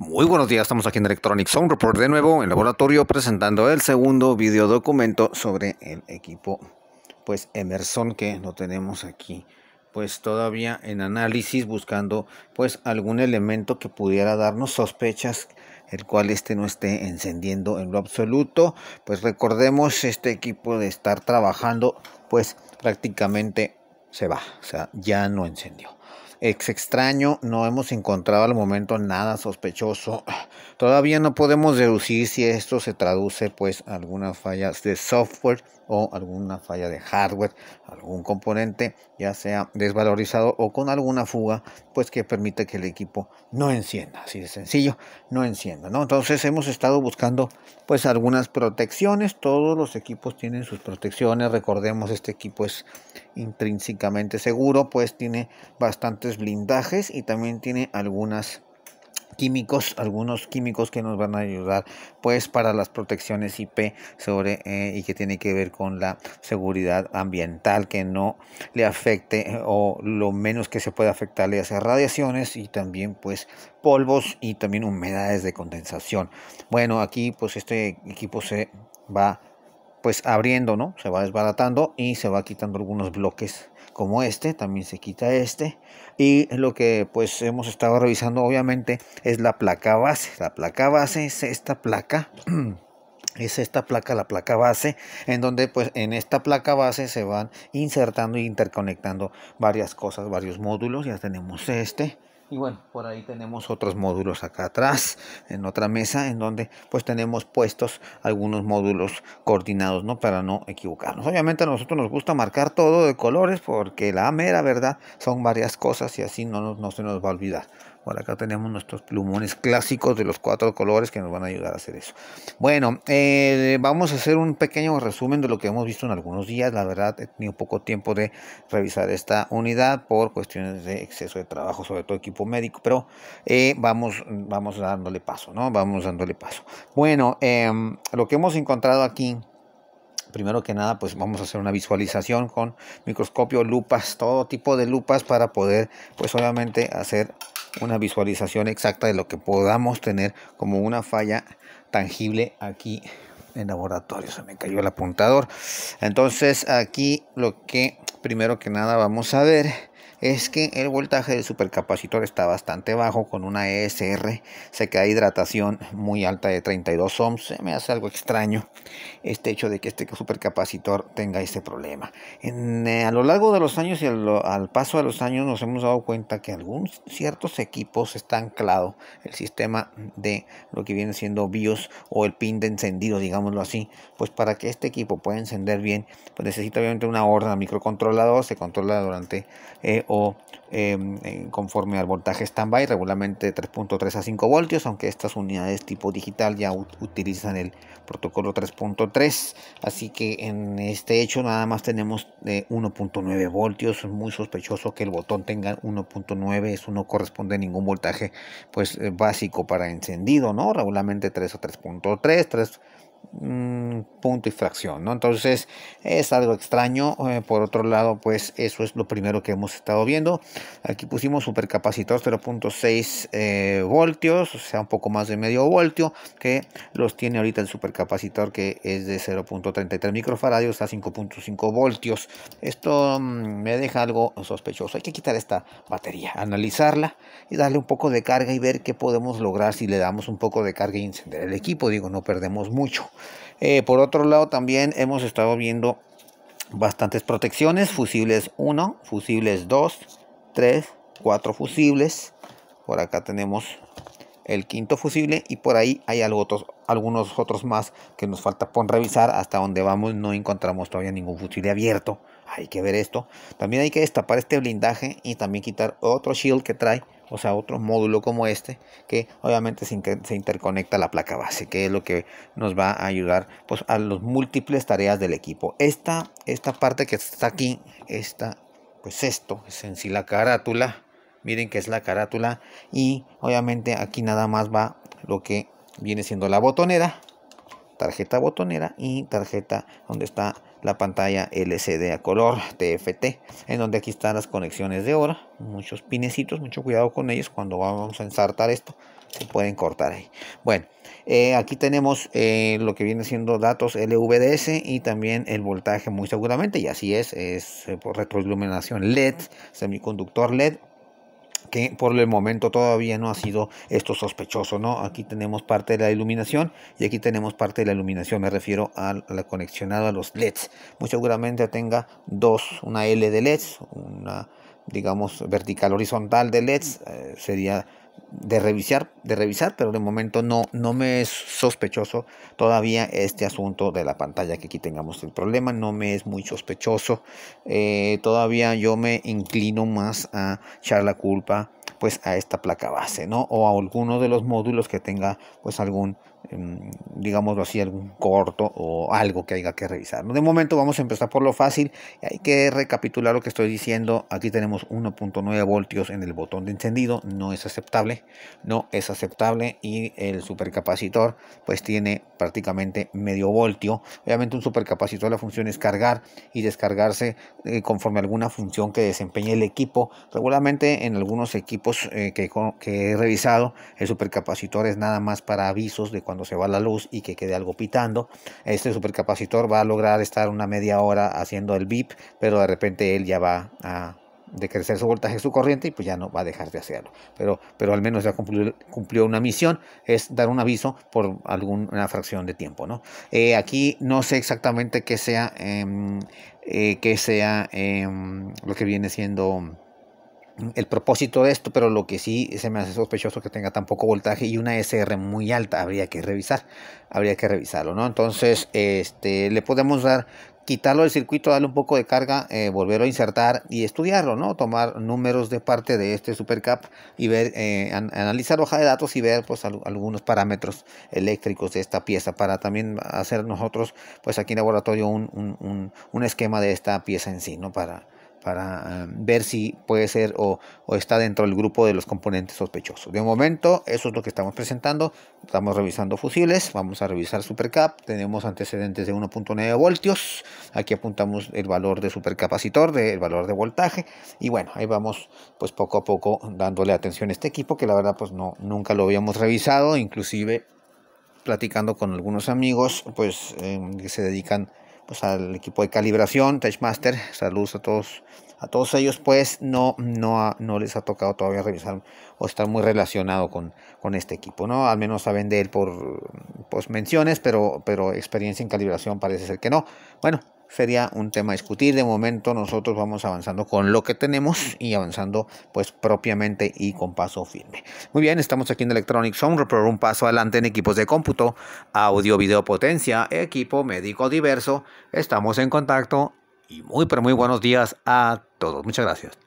Muy buenos días, estamos aquí en Electronic Sound Report de nuevo en laboratorio presentando el segundo video documento sobre el equipo pues Emerson que lo tenemos aquí pues todavía en análisis buscando pues algún elemento que pudiera darnos sospechas el cual este no esté encendiendo en lo absoluto pues recordemos este equipo de estar trabajando pues prácticamente se va o sea ya no encendió ex extraño no hemos encontrado al momento nada sospechoso. Todavía no podemos deducir si esto se traduce pues a alguna falla de software o alguna falla de hardware, algún componente ya sea desvalorizado o con alguna fuga pues que permite que el equipo no encienda, así de sencillo, no encienda, Entonces hemos estado buscando pues algunas protecciones, todos los equipos tienen sus protecciones, recordemos este equipo es intrínsecamente seguro, pues tiene bastante blindajes y también tiene algunas químicos, algunos químicos que nos van a ayudar pues para las protecciones IP sobre eh, y que tiene que ver con la seguridad ambiental que no le afecte eh, o lo menos que se pueda afectarle hace radiaciones y también pues polvos y también humedades de condensación. Bueno, aquí pues este equipo se va a pues abriendo, ¿no? Se va desbaratando y se va quitando algunos bloques como este, también se quita este y lo que pues hemos estado revisando obviamente es la placa base. La placa base es esta placa. es esta placa, la placa base, en donde pues en esta placa base se van insertando e interconectando varias cosas, varios módulos. Ya tenemos este, y bueno, por ahí tenemos otros módulos acá atrás, en otra mesa, en donde pues tenemos puestos algunos módulos coordinados, ¿no? Para no equivocarnos. Obviamente a nosotros nos gusta marcar todo de colores porque la mera verdad son varias cosas y así no, no, se nos va a olvidar acá tenemos nuestros plumones clásicos de los cuatro colores que nos van a ayudar a hacer eso. Bueno, eh, vamos a hacer un pequeño resumen de lo que hemos visto en algunos días. La verdad, he tenido poco tiempo de revisar esta unidad por cuestiones de exceso de trabajo, sobre todo equipo médico, pero eh, vamos, vamos dándole paso, ¿no? Vamos dándole paso. Bueno, em, lo que hemos encontrado aquí primero que nada, pues vamos a hacer una visualización con microscopio, lupas, todo tipo de lupas para poder, pues obviamente hacer una visualización exacta de lo que podamos tener como una falla tangible aquí en laboratorio. Se me cayó el apuntador. Entonces aquí lo que primero que nada vamos a ver es que el voltaje del supercapacitor está bastante bajo con una ESR, se queda hidratación muy alta de 32 ohms, se me hace algo extraño este hecho de que este supercapacitor tenga este problema. Eh, a lo largo de los años y al, paso de los años nos hemos dado cuenta que algunos ciertos equipos están anclado el sistema de lo que viene siendo BIOS o el pin de encendido, digámoslo así, pues para que este equipo pueda encender bien, pues necesita obviamente una horda microcontrolador, se controla durante eh, Em, conforme al voltaje standby, regularmente 3.3 a 5 voltios, aunque estas unidades tipo digital ya utilizan el protocolo 3.3, así que en este hecho nada más tenemos de eh, 1.9 voltios, es muy sospechoso que el botón tenga 1.9, eso no corresponde a ningún voltaje pues eh, básico para encendido, ¿no? Regularmente 3 a 3.3, Mm, punto y fracción, ¿no? Entonces es algo extraño. Eh, por otro lado, pues eso es lo primero que hemos estado viendo. Aquí pusimos supercapacitor 0.6 eh, voltios, o sea, un poco más de medio voltio, que los tiene ahorita el supercapacitor que es de 0.33 microfaradios a 5.5 voltios. Esto mm, me deja algo sospechoso. Hay que quitar esta batería, analizarla y darle un poco de carga y ver qué podemos lograr si le damos un poco de carga y encender el equipo. Digo, no perdemos mucho. Eh, por otro lado, también hemos estado viendo bastantes protecciones, fusibles 1, fusibles 2, 3, 4 fusibles. Por acá tenemos el quinto fusible y por ahí hay algunos otros más que nos falta por revisar. Hasta donde vamos no encontramos todavía ningún fusible abierto. Hay que ver esto. También hay que destapar este blindaje y también quitar otro shield que trae o sea, otro módulo como este, que obviamente se, interconecta la placa base, que es lo que nos va a ayudar pues, a las múltiples tareas del equipo. Esta, esta parte que está aquí, esta, pues esto, es en sí la carátula, miren que es la carátula, y obviamente aquí nada más va lo que viene siendo la botonera, tarjeta botonera y tarjeta donde está la pantalla LCD a color TFT, en donde aquí están las conexiones de oro, muchos pinecitos, mucho cuidado con ellos cuando vamos a ensartar esto, se pueden cortar ahí. Bueno, eh, aquí tenemos eh, lo que viene siendo datos LVDS y también el voltaje muy seguramente, y así es, es eh, por retroiluminación LED, semiconductor LED que por el momento todavía no ha sido esto sospechoso, ¿no? Aquí tenemos parte de la iluminación y aquí tenemos parte de la iluminación, me refiero a la conexionada a los LEDs. Muy seguramente tenga dos, una L de LEDs, una digamos vertical horizontal de LEDs, eh, sería de revisar, de revisar, pero de momento no, no me es sospechoso todavía este asunto de la pantalla que aquí tengamos el problema, no me es muy sospechoso. Eh, todavía yo me inclino más a echar la culpa pues a esta placa base, ¿no? O a alguno de los módulos que tenga pues algún Em, digámoslo así, algún corto o algo que haya que revisar. De momento vamos a empezar por lo fácil. Hay que recapitular lo que estoy diciendo. Aquí tenemos 1.9 voltios en el botón de encendido. No es aceptable. No es aceptable. Y el supercapacitor pues tiene prácticamente medio voltio. Obviamente un supercapacitor la función es cargar y descargarse eh, conforme alguna función que desempeñe el equipo. Regularmente en algunos equipos eh, que, que he revisado el supercapacitor es nada más para avisos de cuando cuando se va la luz y que quede algo pitando. Este supercapacitor va a lograr estar una media hora haciendo el VIP. pero de repente él ya va a decrecer su voltaje, su corriente y pues ya no va a dejar de hacerlo. Pero, pero al menos ya cumplió, cumplió una misión, es dar un aviso por alguna fracción de tiempo. ¿no? Eh, aquí no sé exactamente qué sea, em, eh, qué sea em, lo que viene siendo el propósito de esto, pero lo que sí se me hace sospechoso que tenga tan poco voltaje y una SR muy alta, habría que revisar, habría que revisarlo, ¿no? Entonces, este, le podemos dar, quitarlo del circuito, darle un poco de carga, eh, volverlo a insertar y estudiarlo, ¿no? Tomar números de parte de este supercap y ver, eh, analizar hoja de datos y ver, pues, algunos parámetros eléctricos de esta pieza para también hacer nosotros, pues, aquí en laboratorio un, un, un, un esquema de esta pieza en sí, ¿no? Para para ah, ver si puede ser o, está dentro del grupo de los componentes sospechosos. De momento, eso es lo que estamos presentando. Estamos revisando fusiles, vamos a revisar Supercap. Tenemos antecedentes de 1.9 voltios. Aquí apuntamos el valor de supercapacitor, del valor de voltaje. Y bueno, ahí vamos pues poco a poco dándole atención a este equipo que la verdad pues no, nunca lo habíamos revisado. Inclusive platicando con algunos amigos pues eh, que se dedican a pues al equipo de calibración, touchmaster saludos a todos, a todos ellos, pues no, no, no les ha tocado todavía revisar o estar muy relacionado con, con este equipo, ¿no? Al menos saben de él por pues, menciones, pero, pero experiencia en calibración parece ser que no. Bueno, sería un tema a discutir. De momento nosotros vamos avanzando con lo que tenemos y avanzando pues propiamente y con paso firme. Muy bien, estamos aquí en Electronic Sound, Report. un paso adelante en equipos de cómputo, audio, video, potencia, equipo médico diverso. Estamos en contacto y muy pero muy buenos días a todos. Muchas gracias.